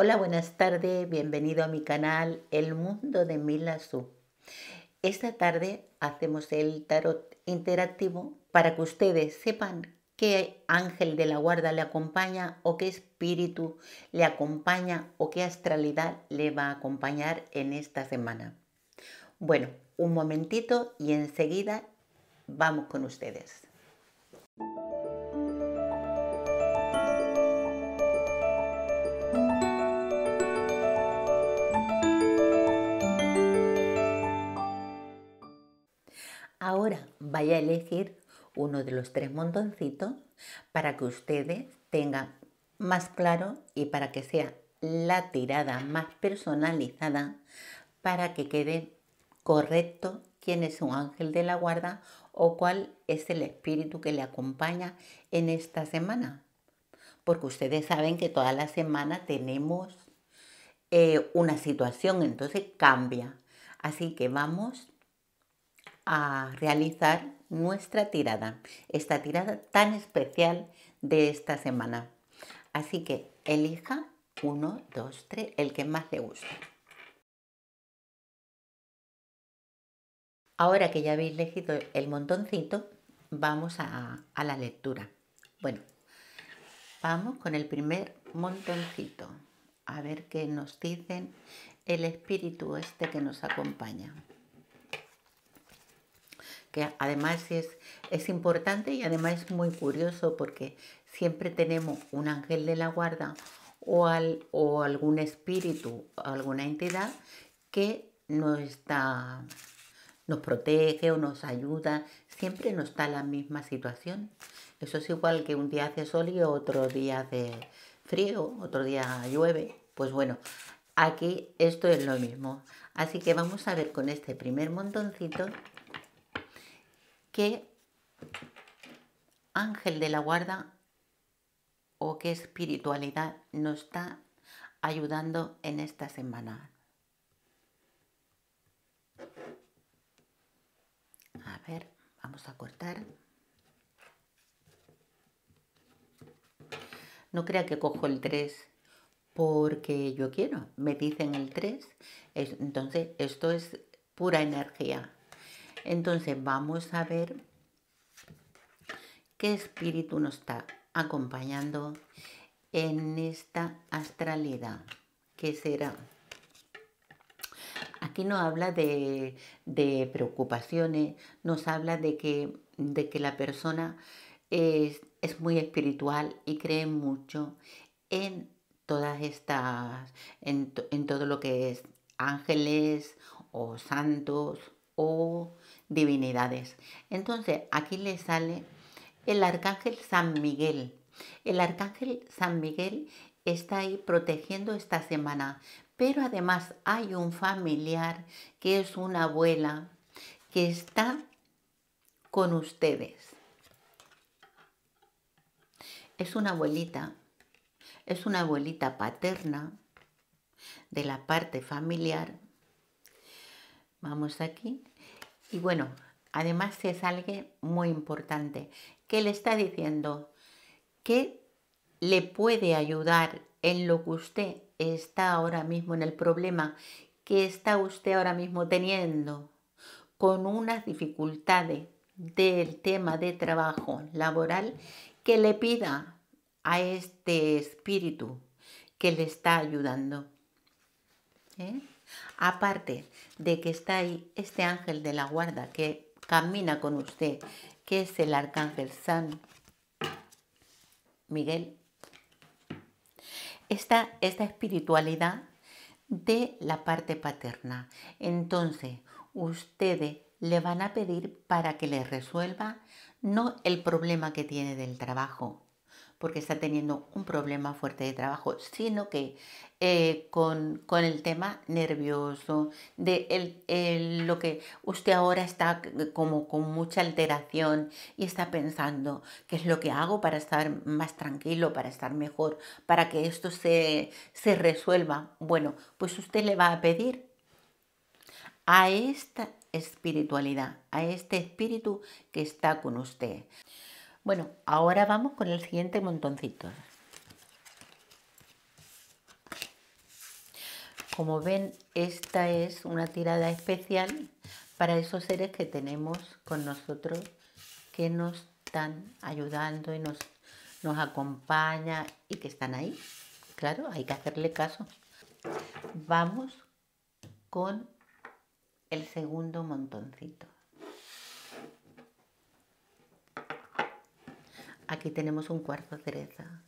Hola, buenas tardes, bienvenido a mi canal El Mundo de Milazú. Esta tarde hacemos el tarot interactivo para que ustedes sepan qué ángel de la guarda le acompaña o qué espíritu le acompaña o qué astralidad le va a acompañar en esta semana. Bueno, un momentito y enseguida vamos con ustedes. vaya a elegir uno de los tres montoncitos para que ustedes tengan más claro y para que sea la tirada más personalizada para que quede correcto quién es un ángel de la guarda o cuál es el espíritu que le acompaña en esta semana. Porque ustedes saben que toda la semana tenemos eh, una situación, entonces cambia. Así que vamos a realizar nuestra tirada, esta tirada tan especial de esta semana. Así que elija uno, dos, tres, el que más le guste. Ahora que ya habéis elegido el montoncito, vamos a, a la lectura. Bueno, vamos con el primer montoncito. A ver qué nos dicen el espíritu este que nos acompaña que además es, es importante y además es muy curioso porque siempre tenemos un ángel de la guarda o, al, o algún espíritu, alguna entidad que nos está nos protege o nos ayuda, siempre no está la misma situación. Eso es igual que un día hace sol y otro día hace frío, otro día llueve. Pues bueno, aquí esto es lo mismo. Así que vamos a ver con este primer montoncito qué ángel de la guarda o qué espiritualidad nos está ayudando en esta semana. A ver, vamos a cortar. No crea que cojo el 3 porque yo quiero. Me dicen el 3. Entonces, esto es pura energía. Entonces vamos a ver qué espíritu nos está acompañando en esta astralidad. ¿Qué será? Aquí no habla de, preocupaciones, nos habla de que, la persona es, muy espiritual y cree mucho en todas estas, en todo lo que es ángeles o santos o divinidades. Entonces, aquí le sale el arcángel San Miguel. El arcángel San Miguel está ahí protegiendo esta semana, pero además hay un familiar que es una abuela que está con ustedes. Es una abuelita, es una abuelita paterna de la parte familiar. Vamos aquí. Y bueno, además es alguien muy importante que le está diciendo que le puede ayudar en lo que usted está ahora mismo, en el problema que está usted ahora mismo teniendo con unas dificultades del tema de trabajo laboral, que le pida a este espíritu que le está ayudando. ¿eh? Aparte de que está ahí este ángel de la guarda que camina con usted, que es el arcángel San Miguel, está esta espiritualidad de la parte paterna. Entonces, ustedes le van a pedir para que le resuelva no el problema que tiene del trabajo, porque está teniendo un problema fuerte de trabajo, sino que eh, con, el tema nervioso, de lo que usted ahora está como con mucha alteración y está pensando, ¿qué es lo que hago para estar más tranquilo, para estar mejor, para que esto se, se resuelva? Bueno, pues usted le va a pedir a esta espiritualidad, a este espíritu que está con usted. Bueno, ahora vamos con el siguiente montoncito. Como ven, esta es una tirada especial para esos seres que tenemos con nosotros que nos están ayudando y nos, nos acompaña y que están ahí. Claro, hay que hacerle caso. Vamos con el segundo montoncito. Aquí tenemos un cuarto cereza,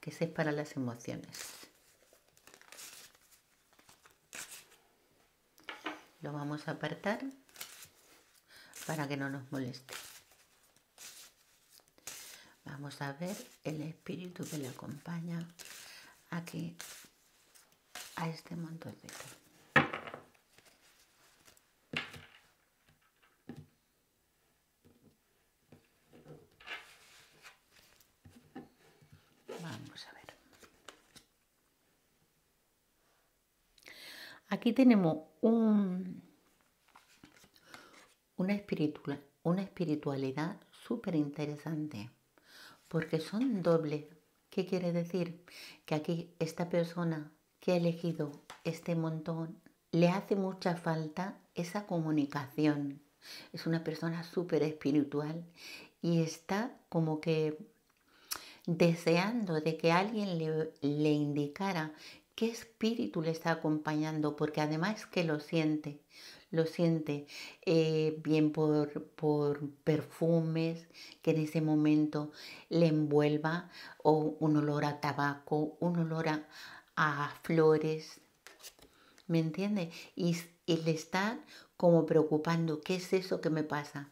que es para las emociones. Lo vamos a apartar para que no nos moleste. Vamos a ver el espíritu que le acompaña aquí a este montoncito. aquí tenemos una, una espiritualidad súper interesante, porque son dobles. ¿Qué quiere decir? Que aquí esta persona que ha elegido este montón le hace mucha falta esa comunicación. Es una persona súper espiritual y está como que deseando de que alguien le, le, indicara ¿Qué espíritu le está acompañando? Porque además que lo siente, lo siente eh, bien por, por, perfumes que en ese momento le envuelva o un olor a tabaco, un olor a, flores. ¿Me entiende? Y, y le está como preocupando, ¿qué es eso que me pasa?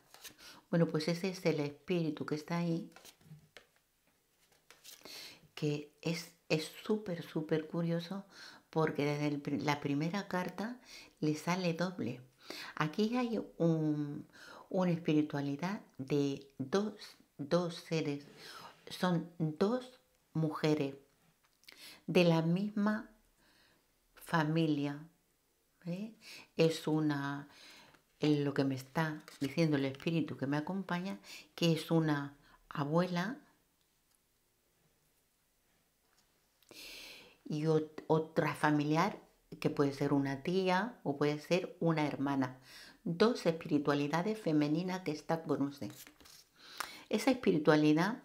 Bueno, pues ese es el espíritu que está ahí, que es es súper, súper curioso porque desde la primera carta le sale doble. Aquí hay una espiritualidad de dos, seres. Son dos mujeres de la misma familia. Es una, lo que me está diciendo el espíritu que me acompaña, que es una abuela y otra familiar que puede ser una tía o puede ser una hermana. Dos espiritualidades femeninas que están con usted. Esa espiritualidad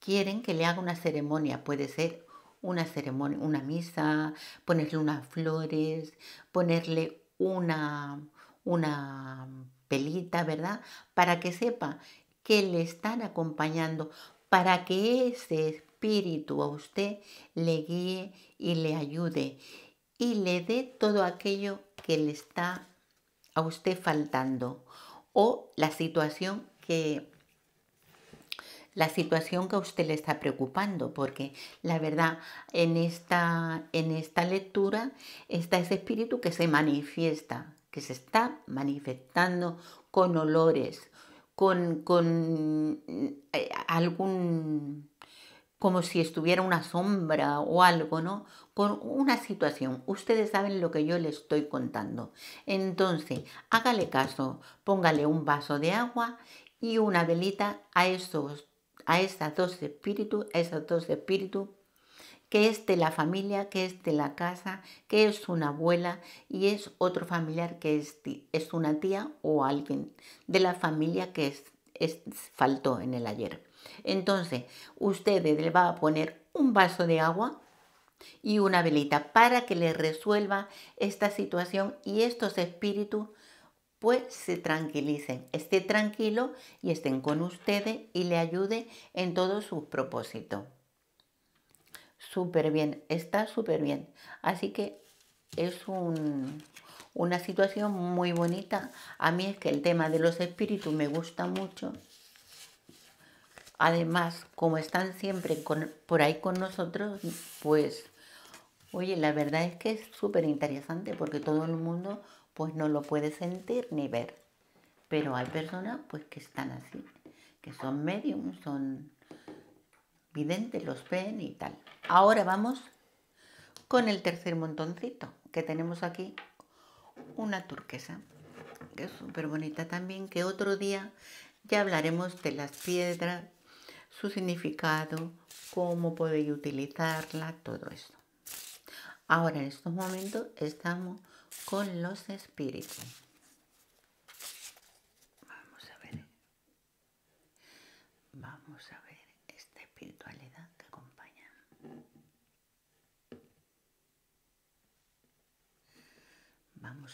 quieren que le haga una ceremonia, puede ser una ceremonia, una misa, ponerle unas flores, ponerle una, una pelita, ¿verdad? Para que sepa que le están acompañando, para que ese espíritu a usted le guíe y le ayude y le dé todo aquello que le está a usted faltando o la situación que la situación que a usted le está preocupando, porque la verdad en esta, en esta lectura está ese espíritu que se manifiesta, que se está manifestando con olores, con, con eh, algún, como si estuviera una sombra o algo, ¿no? Con una situación. Ustedes saben lo que yo les estoy contando. Entonces, hágale caso, póngale un vaso de agua y una velita a esos, a esas dos espíritus, a esos dos espíritus que es de la familia, que es de la casa, que es una abuela y es otro familiar que es, es una tía o alguien de la familia que es faltó en el ayer. Entonces, usted le va a poner un vaso de agua y una velita para que le resuelva esta situación y estos espíritus pues se tranquilicen, esté tranquilo y estén con ustedes y le ayude en todos sus propósitos. Súper bien, está súper bien. Así que es un, una situación muy bonita. A mí es que el tema de los espíritus me gusta mucho. Además, como están siempre por ahí con nosotros, pues, oye, la verdad es que es súper interesante porque todo el mundo pues no lo puede sentir ni ver. Pero hay personas pues que están así, que son medium, son videntes, los ven y tal. Ahora vamos con el tercer montoncito que tenemos aquí una turquesa, que es súper bonita también, que otro día ya hablaremos de las piedras, su significado, cómo podéis utilizarla, todo esto. Ahora en estos momentos estamos con los espíritus.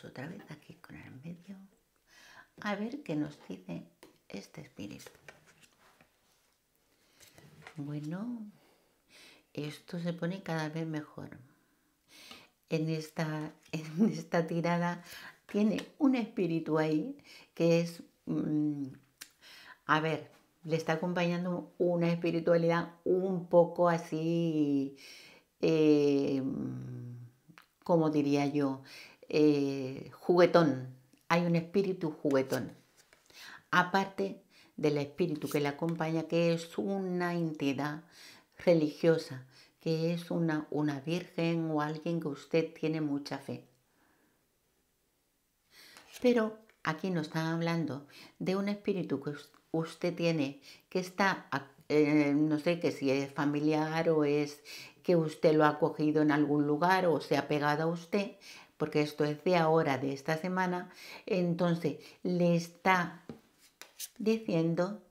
otra vez aquí con el medio. A ver qué nos dice este espíritu. Bueno, esto se pone cada vez mejor. En esta, en esta tirada tiene un espíritu ahí que es, mm, a ver, le está acompañando una espiritualidad un poco así, eh, mm, como diría yo, eh, juguetón, hay un espíritu juguetón, aparte del espíritu que le acompaña, que es una entidad religiosa, que es una, una virgen o alguien que usted tiene mucha fe. Pero aquí no están hablando de un espíritu que usted tiene, que está, eh, no sé, que si es familiar o es que usted lo ha cogido en algún lugar o se ha pegado a usted, porque esto es de ahora, de esta semana, entonces le está diciendo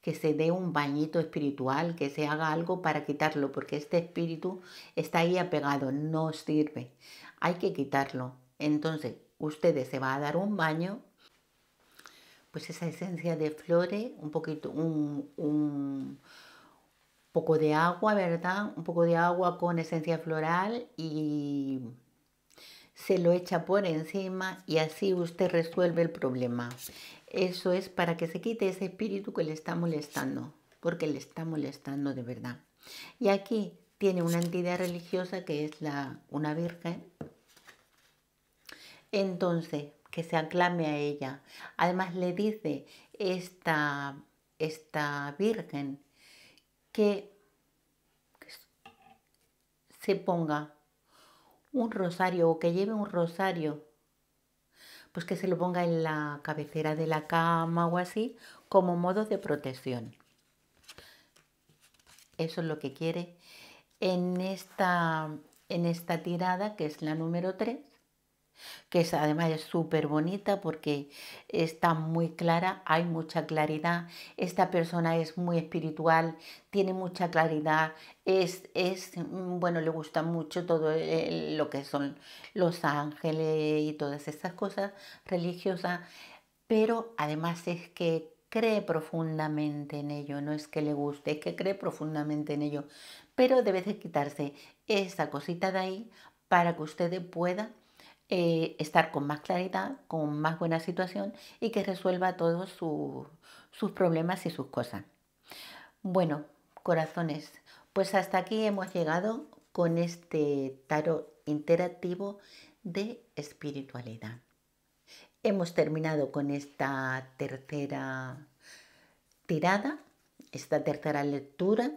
que se dé un bañito espiritual, que se haga algo para quitarlo, porque este espíritu está ahí apegado, no sirve. Hay que quitarlo. Entonces, ustedes se va a dar un baño, pues esa esencia de flores, un poquito, un poco de agua, ¿verdad? Un poco de agua con esencia floral y se lo echa por encima y así usted resuelve el problema. Eso es para que se quite ese espíritu que le está molestando, porque le está molestando de verdad. Y aquí tiene una entidad religiosa que es la, una virgen. Entonces, que se aclame a ella. Además le dice esta, esta virgen que se ponga un rosario o que lleve un rosario, pues que se lo ponga en la cabecera de la cama o así, como modo de protección. Eso es lo que quiere en esta, en esta tirada, que es la número 3, que además es súper bonita porque está muy clara, hay mucha claridad, esta persona es muy espiritual, tiene mucha claridad, es, es mm, bueno, le gusta mucho todo eh, eh, lo que son los ángeles y todas estas cosas religiosas, pero además es que cree profundamente en ello, no es que le guste, es que cree profundamente en ello, pero debe de quitarse esa cosita de ahí para que ustedes puedan eh, estar con más claridad, con más buena situación y que resuelva todos sus problemas y sus cosas. Bueno, corazones, pues hasta aquí hemos llegado con este tarot interactivo de espiritualidad. Hemos terminado con esta tercera tirada, esta tercera lectura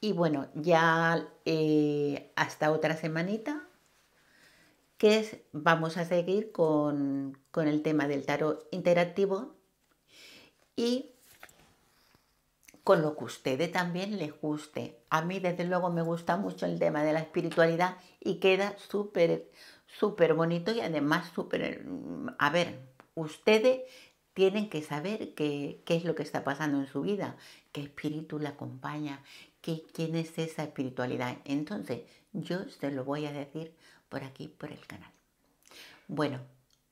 y bueno, ya eh, hasta otra semanita que es, vamos a seguir con, el tema del tarot interactivo y con lo que a ustedes también les guste. A mí desde luego me gusta mucho el tema de la espiritualidad y queda súper, súper bonito y además súper... A ver, ustedes tienen que saber qué, es lo que está pasando en su vida, qué espíritu la acompaña, qué, quién es esa espiritualidad. Entonces, yo se lo voy a decir por aquí, por el canal. Bueno,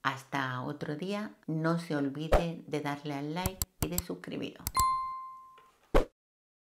hasta otro día. No se olviden de darle al like y de suscribiros.